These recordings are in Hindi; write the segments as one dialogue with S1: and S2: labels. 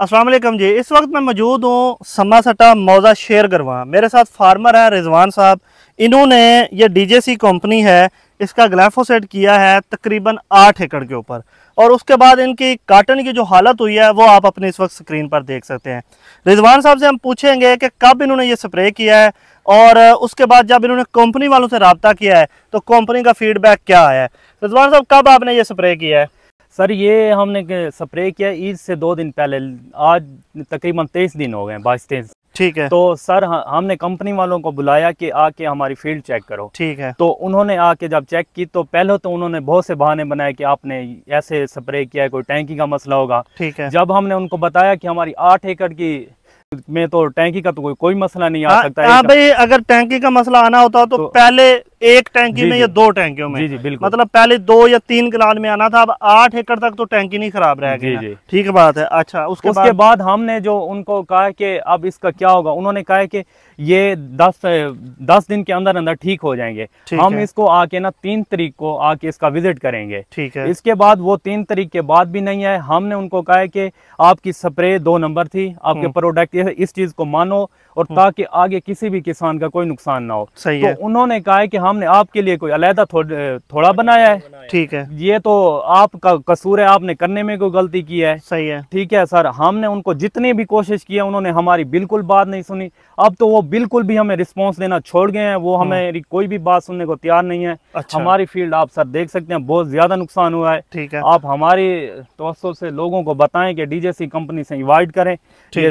S1: असलम जी इस वक्त मैं मौजूद हूँ समा सटा मौजा शेयर करवा मेरे साथ फार्मर हैं रिजवान साहब इन्होंने ये डीजेसी कंपनी है इसका ग्लैफोसेट किया है तकरीबन आठ एकड़ के ऊपर और उसके बाद इनकी काटन की जो हालत हुई है वो आप अपने इस वक्त स्क्रीन पर देख सकते हैं रिजवान साहब से हम पूछेंगे कि कब इन्होंने ये स्प्रे किया है और उसके बाद जब इन्होंने कंपनी वालों से रबता किया है तो कंपनी का फीडबैक क्या आया है रिजवान साहब कब आपने ये स्प्रे किया है सर ये हमने स्प्रे किया ईद से दो दिन पहले
S2: आज तकरीबन तेईस दिन हो गए बाईस तेईस ठीक है तो सर हमने कंपनी वालों को बुलाया कि आके हमारी फील्ड चेक करो ठीक है तो उन्होंने आके जब चेक की तो पहले तो उन्होंने बहुत से बहाने बनाए कि आपने ऐसे स्प्रे किया है कोई टैंकी का मसला होगा ठीक है जब हमने उनको बताया कि हमारी आठ एकड़ की में तो टैंकी का तो कोई कोई मसला नहीं आ, आ हाँ, सकता आ, हाँ भाई
S1: अगर टैंकी का मसला आना होता तो, तो पहले एक टैंकी में या दो टैंकियों में जी जी बिल्कुल मतलब पहले दो या तीन कनाल में आना था अब आठ एकड़ तक तो टैंकी नहीं खराब रह गई ठीक बात है अच्छा उसके, उसके बाद, बाद हमने जो उनको कहा कि अब इसका क्या होगा उन्होंने कहा कि ये दस
S2: दस दिन के अंदर अंदर ठीक हो जाएंगे हम इसको आके ना तीन तरीक को आके इसका विजिट करेंगे ठीक है इसके बाद वो तीन तरीक के बाद भी नहीं आए हमने उनको कहा कि आपकी स्प्रे दो नंबर थी आपके हम्म। प्रोडक्ट इस चीज को मानो और हम्म। ताकि आगे किसी भी किसान का कोई नुकसान ना हो सही तो है उन्होंने कहा कि हमने आपके लिए कोई अलहदा थो, थोड़ा बनाया है ठीक है ये तो आपका कसूर है आपने करने में कोई गलती की है सही है ठीक है सर हमने उनको जितनी भी कोशिश की है उन्होंने हमारी बिल्कुल बात नहीं सुनी अब तो वो बिल्कुल भी हमें रिस्पॉन्स देना छोड़ गए हैं वो हाँ। हमें कोई भी बात सुनने को तैयार नहीं है अच्छा। हमारी फील्ड आप सर देख सकते हैं बहुत ज्यादा नुकसान हुआ है ठीक है आप हमारी तो से लोगों को बताएं कि डीजेसी कंपनी से इवाइड करें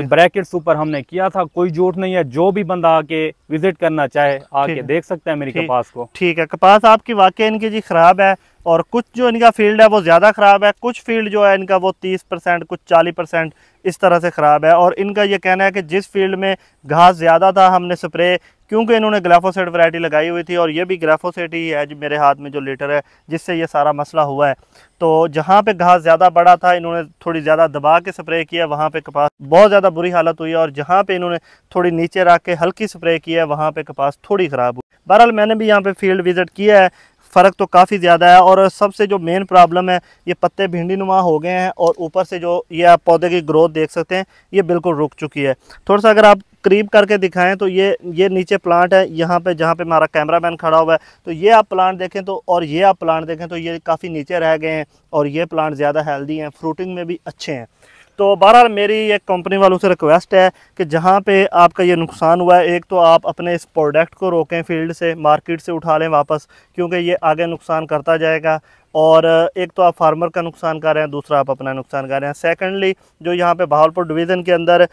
S2: ब्रैकेट ऊपर हमने किया था कोई जोट नहीं है जो भी बंदा आके विजिट करना
S1: चाहे आके देख सकते हैं मेरी कपास को ठीक है कपास आपकी वाकई इनकी जी खराब है और कुछ जो इनका फील्ड है वो ज़्यादा ख़राब है कुछ फील्ड जो है इनका वो तीस परसेंट कुछ चालीस परसेंट इस तरह से ख़राब है और इनका ये कहना है कि जिस फील्ड में घास ज़्यादा था हमने स्प्रे क्योंकि इन्होंने ग्लाफोसेट वैरायटी लगाई हुई थी और ये भी ग्लाफोसेट ही है जो मेरे हाथ में जो लीटर है जिससे ये सारा मसला हुआ है तो जहाँ पे घास ज़्यादा बड़ा था इन्होंने थोड़ी ज़्यादा दबा के स्प्रे किया वहाँ पे कपास बहुत ज़्यादा बुरी हालत हुई और जहाँ पे इन्होंने थोड़ी नीचे रख के हल्की स्प्रे किया वहाँ पर कपास थोड़ी ख़राब हुई बहरहाल मैंने भी यहाँ पर फील्ड विज़िट किया है फ़र्क तो काफ़ी ज़्यादा है और सबसे जो मेन प्रॉब्लम है ये पत्ते भिंडी नुमा हो गए हैं और ऊपर से जो ये आप पौधे की ग्रोथ देख सकते हैं ये बिल्कुल रुक चुकी है थोड़ा सा अगर आप करीब करके दिखाएं तो ये ये नीचे प्लांट है यहाँ पे जहाँ पे हमारा कैमरामैन खड़ा हुआ है तो ये आप प्लांट देखें तो और ये आप प्लांट देखें तो ये काफ़ी नीचे रह गए हैं और ये प्लांट ज़्यादा हेल्दी हैं फ्रूटिंग में भी अच्छे हैं तो बहरहाल मेरी एक कंपनी वालों से रिक्वेस्ट है कि जहाँ पे आपका ये नुकसान हुआ है एक तो आप अपने इस प्रोडक्ट को रोकें फील्ड से मार्केट से उठा लें वापस क्योंकि ये आगे नुकसान करता जाएगा और एक तो आप फार्मर का नुकसान कर रहे हैं दूसरा आप अपना नुकसान कर रहे हैं सेकेंडली जो यहाँ पे भावलपुर डिवीज़न के अंदर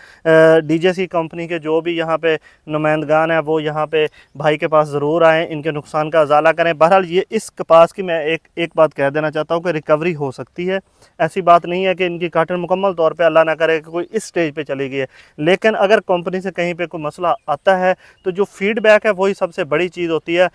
S1: डीजेसी कंपनी के जो भी यहाँ पे नुमाइंदगान हैं वो यहाँ पे भाई के पास ज़रूर आएँ इनके नुकसान का अजाला करें बहरहाल ये इस कपास की मैं एक एक बात कह देना चाहता हूँ कि रिकवरी हो सकती है ऐसी बात नहीं है कि इनकी काटन मुकम्मल तौर पर अल्लाह ना करे कि कोई इस स्टेज पर चली गई है लेकिन अगर कंपनी से कहीं पर कोई मसला आता है तो जो फीडबैक है वही सबसे बड़ी चीज़ होती है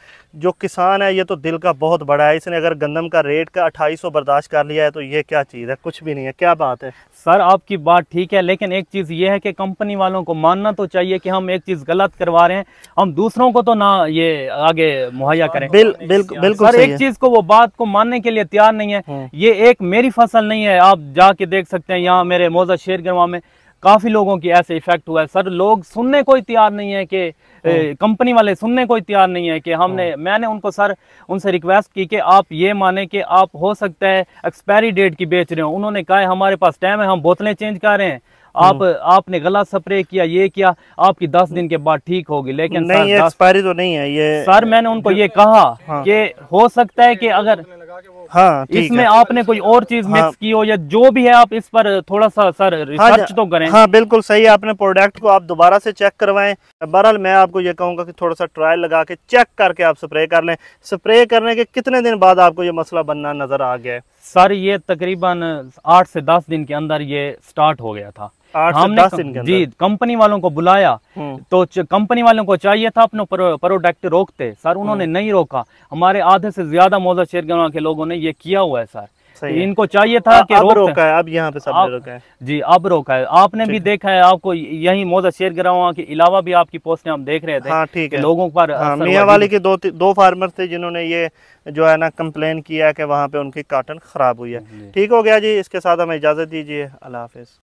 S1: जो किसान है ये तो दिल का बहुत बड़ा है इसने अगर गंदम का रेट वेट का अट्ठाईस सौ बर्दाश्त कर लिया है तो ये क्या चीज़ है कुछ भी नहीं है क्या बात है सर आपकी बात ठीक है
S2: लेकिन एक चीज़ ये है कि कंपनी वालों को मानना तो चाहिए कि हम एक चीज़ गलत करवा रहे हैं हम दूसरों को तो ना ये आगे मुहैया हाँ, करें बिल, बिल, बिल्कुल बिल्कुल सर एक चीज़ को वो बात को मानने के लिए तैयार नहीं है हाँ। ये एक मेरी फसल नहीं है आप जाके देख सकते हैं यहाँ मेरे मोजा शेर में काफ़ी लोगों की ऐसे इफेक्ट हुआ है सर लोग सुनने कोई तैयार नहीं है कि कंपनी हाँ। वाले सुनने कोई तैयार नहीं है कि हमने हाँ। मैंने उनको सर उनसे रिक्वेस्ट की कि आप ये माने कि आप हो सकता है एक्सपायरी डेट की बेच रहे हो उन्होंने कहा हमारे पास टाइम है हम बोतलें चेंज कर रहे हैं हाँ। आप आपने गलत स्प्रे किया ये किया आपकी दस दिन के बाद ठीक होगी लेकिन नहीं एक्सपायरी
S1: तो नहीं है ये सर मैंने उनको ये
S2: कहा हाँ। कि हो सकता है कि अगर
S1: हाँ इसमें आपने कोई और चीज हाँ, मिक्स की हो या जो भी है आप इस पर थोड़ा सा सर रिसर्च हाँ, तो करें हाँ बिल्कुल सही आपने प्रोडक्ट को आप दोबारा से चेक करवाएं बहरहाल मैं आपको ये कहूँगा कि थोड़ा सा ट्रायल लगा के चेक करके आप स्प्रे कर लें स्प्रे करने के कितने दिन बाद आपको ये मसला बनना नजर आ गया
S2: सर ये तकरीबन आठ से दस दिन के अंदर ये स्टार्ट हो गया था हमने जी कंपनी वालों को बुलाया हम्म। तो कंपनी वालों को चाहिए था अपने प्रोडक्ट रोकते सर हम्म। उन्होंने नहीं रोका हमारे आधे से ज्यादा मौजा शेयर के लोगों ने ये किया हुआ है सर इनको
S1: चाहिए था कि रोक रोका है अब यहाँ पे सब आप, रोका है
S2: जी अब रोका है आपने भी देखा है आपको यही मोजा शेयर गिरा के अलावा भी आपकी पोस्ट हम देख रहे थे हाँ ठीक है लोगों
S1: पर हाँ, मिया वाली के दो दो फार्मर थे जिन्होंने ये जो है ना कंप्लेन किया कि वहाँ पे उनकी काटन खराब हुई है ठीक हो गया जी इसके साथ हमें इजाजत दीजिए अल्लाह हाफिज